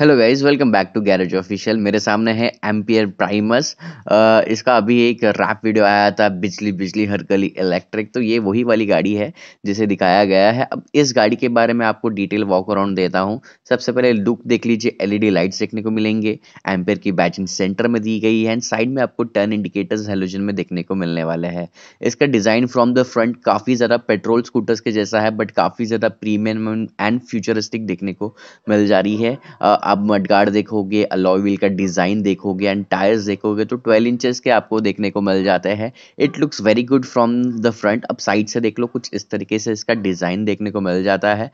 hello guys welcome back to garage official मेरे सामने है एम्पियर प्राइमस इसका अभी एक रैप वीडियो आया था बिजली बिजली हरकली इलेक्ट्रिक तो ये वही वाली गाड़ी है जिसे दिखाया गया है अब इस गाड़ी के बारे में आपको डिटेल वॉक अराउंड देता हूँ सबसे पहले लुक देख लीजिए एलईडी लाइट्स देखने को मिलेंगे एम्पियर की बैचिंग सेंटर में दी गई है एंड साइड में आपको टर्न इंडिकेटर्स हेलोजन में देखने को मिलने वाले हैं इसका डिज़ाइन फ्रॉम द फ्रंट काफ़ी ज़्यादा पेट्रोल स्कूटर्स के जैसा है बट काफ़ी ज़्यादा प्रीमियम एंड फ्यूचरिस्टिक देखने को मिल जा रही है आप मडगार्ड देखोगे अलॉय व्हील का डिज़ाइन देखोगे एंड टायर्स देखोगे तो 12 इंचेस के आपको देखने को मिल जाते हैं it looks very good from the front अब साइड से देख लो कुछ इस तरीके से इसका डिज़ाइन देखने को मिल जाता है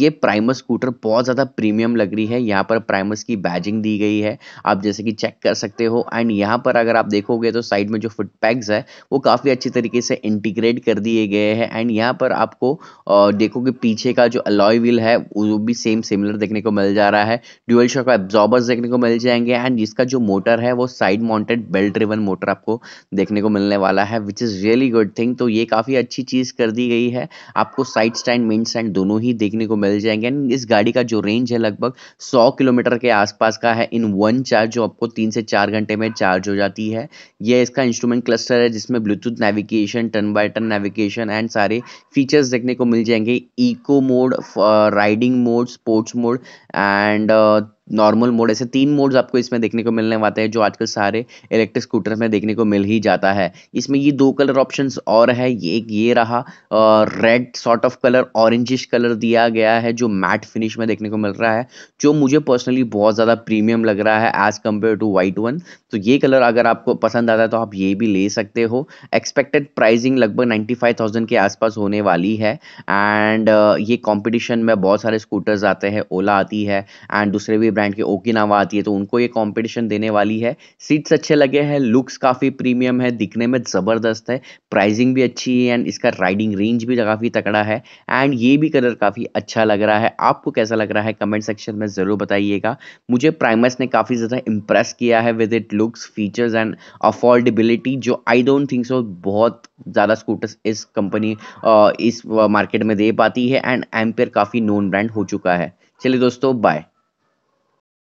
ये प्राइमस स्कूटर बहुत ज़्यादा प्रीमियम लग रही है यहाँ पर प्राइमस की बैजिंग दी गई है आप जैसे कि चेक कर सकते हो एंड यहाँ पर अगर आप देखोगे तो साइड में जो फुटपैक्स है वो काफ़ी अच्छी तरीके से इंटीग्रेट कर दिए गए हैं एंड यहाँ पर आपको देखोगे पीछे का जो अलॉय व्हील है वो भी सेम सिमिलर देखने को मिल जा रहा है ड्यूअल शॉक एब्जॉर्बर्स देखने को मिल जाएंगे एंड इसका जो मोटर है वो side mounted belt driven motor आपको देखने को मिलने वाला है which is really good thing तो ये काफ़ी अच्छी चीज़ कर दी गई है आपको साइड स्टैंड मेन स्टैंड दोनों ही देखने को मिल जाएंगे एंड इस गाड़ी का जो रेंज है लगभग सौ किलोमीटर के आसपास का है इन वन चार्ज जो आपको तीन से चार घंटे में चार्ज हो जाती है यह इसका इंस्ट्रूमेंट क्लस्टर है जिसमें Bluetooth navigation turn by turn navigation and सारे फीचर्स देखने को मिल जाएंगे eco mode riding mode sports mode and uh normal mode ऐसे तीन मोड्स आपको इसमें देखने को मिलने वाते हैं जो आजकल सारे इलेक्ट्रिक स्कूटर में देखने को मिल ही जाता है इसमें ये दो कलर ऑप्शन और है ये एक ये रहा red sort of colour orangish colour दिया गया है जो मैट फिनिश में देखने को मिल रहा है जो मुझे पर्सनली बहुत ज़्यादा प्रीमियम लग रहा है as compare to white one तो ये कलर अगर आपको पसंद आता है तो आप ये भी ले सकते हो एक्सपेक्टेड प्राइजिंग लगभग नाइन्टी फाइव थाउजेंड के आसपास होने वाली है एंड ये कॉम्पिटिशन में बहुत सारे स्कूटर्स आते हैं ओला आती है एंड दूसरे भी ब्रांड की ओकिनावा आती है तो उनको ये कंपटीशन देने वाली है सीट्स अच्छे लगे हैं लुक्स काफ़ी प्रीमियम है दिखने में ज़बरदस्त है प्राइसिंग भी अच्छी है एंड इसका राइडिंग रेंज भी काफ़ी तकड़ा है एंड ये भी कलर काफ़ी अच्छा लग रहा है आपको कैसा लग रहा है कमेंट सेक्शन में ज़रूर बताइएगा मुझे प्राइमस ने काफ़ी ज़्यादा इंप्रेस किया है with it looks features and affordability जो आई डोंट थिंक सो बहुत ज़्यादा स्कूटर्स इस कंपनी इस मार्केट में दे पाती है एंड एम्पेयर काफ़ी नोन ब्रांड हो चुका है चलिए दोस्तों बाय